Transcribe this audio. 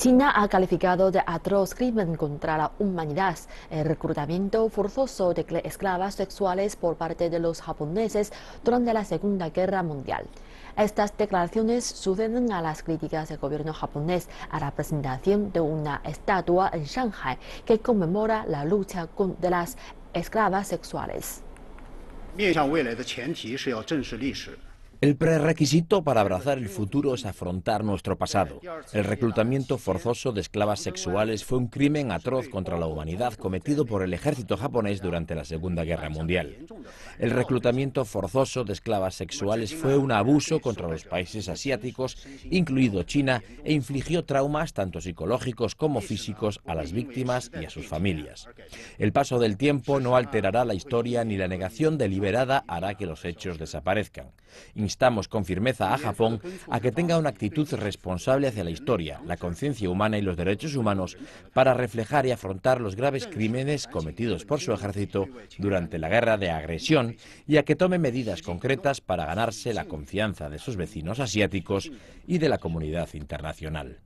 China ha calificado de atroz crimen contra la humanidad el reclutamiento forzoso de esclavas sexuales por parte de los japoneses durante la Segunda Guerra Mundial. Estas declaraciones suceden a las críticas del gobierno japonés a la presentación de una estatua en Shanghai que conmemora la lucha de las esclavas sexuales. El prerequisito para abrazar el futuro es afrontar nuestro pasado. El reclutamiento forzoso de esclavas sexuales fue un crimen atroz contra la humanidad cometido por el ejército japonés durante la Segunda Guerra Mundial. El reclutamiento forzoso de esclavas sexuales fue un abuso contra los países asiáticos, incluido China, e infligió traumas tanto psicológicos como físicos a las víctimas y a sus familias. El paso del tiempo no alterará la historia ni la negación deliberada hará que los hechos desaparezcan instamos con firmeza a Japón a que tenga una actitud responsable hacia la historia, la conciencia humana y los derechos humanos para reflejar y afrontar los graves crímenes cometidos por su ejército durante la guerra de agresión y a que tome medidas concretas para ganarse la confianza de sus vecinos asiáticos y de la comunidad internacional.